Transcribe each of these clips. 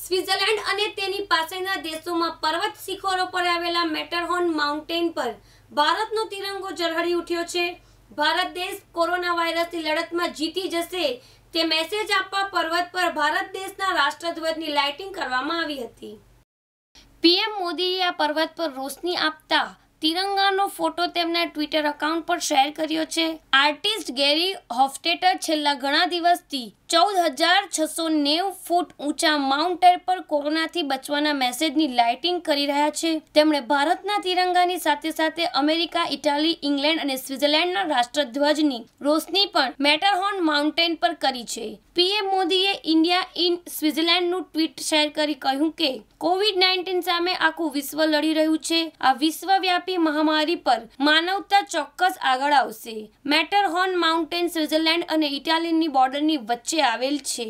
Switzerland અને તેની પાસેના દેશોમાં પર્વત શિખરો પર આવેલા મેટરહોર્ન માઉન્ટેન પર ભારતનો તિરંગો ઝળહળી ઉઠ્યો છે ભારત દેશ કોરોના વાયરસની લડતમાં જીતી જશે તે મેસેજ આપવા પર્વત પર ભારત દેશના રાષ્ટ્રધ્વજની લાઇટિંગ કરવામાં આવી હતી પીએમ મોદીએ આ પર્વત પર રોશની આપતા તિરંગાનો ફોટો તેમના ટ્વિટર એકાઉન્ટ પર શેર કર્યો છે આર્ટિસ્ટ ગેરી હોફટેટર છેલ્લા ઘણા દિવસથી ચૌદ હજાર છસો નેવું ફૂટ ઊંચા માઉન્ટેન પર કોરોનાથી બચવાના મેસેજની લાઇટિંગ કરી રહ્યા છે તેમણે ભારતના તિરંગાની સાથે સાથે અમેરિકા ઇટાલી ઇંગ્લેન્ડ અને સ્વિટ્ઝરલેન્ડના રાષ્ટ્રધ્વજની રોશની પણ મેટરહોર્ન માઉન્ટેન પર કરી છે પીએમ મોદીએ ઇન્ડિયા ઇન સ્વિટ્ઝરલેન્ડનું ટ્વીટ શેર કરી કહ્યું કે કોવિડ નાઇન્ટીન સામે આખું વિશ્વ લડી રહ્યું છે આ વિશ્વવ્યાપી વ્યાપી મહામારી પર માનવતા ચોક્કસ આગળ આવશે મેટરહોર્ન માઉન્ટેન સ્વિટ્ઝરલેન્ડ અને ઇટાલીની બોર્ડરની વચ્ચે આવેલ છે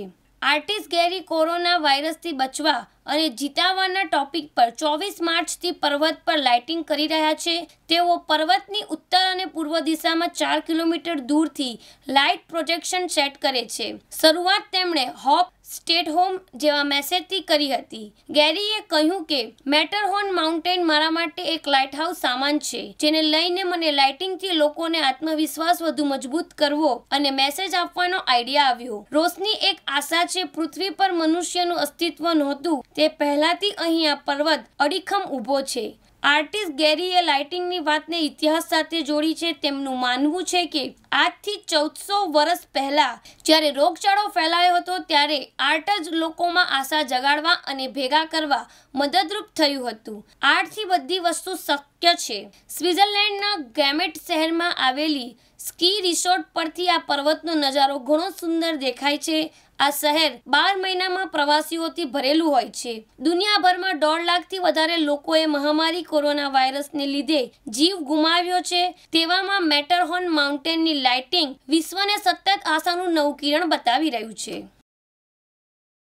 આર્ટિસ્ટ ગેરી કોરોના વાયરસથી બચવા અને જીતાવાના ટોપિક પર ચોવીસ માર્ચથી પર્વત પર લાઇટિંગ કરી રહ્યા છે તેઓ પર્વતની ઉત્તર દિશામાં ચાર કિલોમીટર દૂરથી લાઇટ પ્રોજેક્શન સેટ કરે છે શરૂઆત તેમણે હોપ સ્ટેટ હોમ જેવા મેસેજથી કરી હતી ગેરીએ કહ્યું કે મેટરહોર્ન માઉન્ટેન મારા માટે એક લાઇટ હાઉસ સામાન છે જેને લઈને મને લાઇટિંગથી લોકોને આત્મવિશ્વાસ વધુ મજબૂત કરવો અને મેસેજ આપવાનો આઈડિયા આવ્યો રોશની એક આશા છે પૃથ્વી પર મનુષ્યનું અસ્તિત્વ નહોતું તે પહેલાથી અહીં આ પર્વત અડીખમ ઊભો છે આર્ટિસ્ટ ગેરીએ લાઇટિંગની વાતને ઇતિહાસ સાથે જોડી છે તેમનું માનવું છે કે આજથી ચૌદસો વર્ષ પહેલાં જ્યારે રોગચાળો ફેલાયો હતો ત્યારે આર્ટ જ લોકોમાં આશા જગાડવા અને ભેગા કરવા મદદરૂપ થયું હતું આર્ટથી બધી વસ્તુ શક્ય છે સ્વિટ્ઝરલેન્ડના ગેમેટ શહેરમાં આવેલી સ્કી રિસોર્ટ પરથી આ પર્વતનો નજારો ઘણો સુંદર દેખાય છે આ શહેર બાર મહિનામાં પ્રવાસીઓથી ભરેલું હોય છે દુનિયાભરમાં દોઢ લાખથી વધારે લોકોએ મહામારી કોરોના વાયરસને લીધે જીવ ગુમાવ્યો છે તેવામાં મેટરહોર્ન માઉન્ટેનની લાઇટિંગ વિશ્વને સતત આશાનું નવું કિરણ બતાવી રહ્યું છે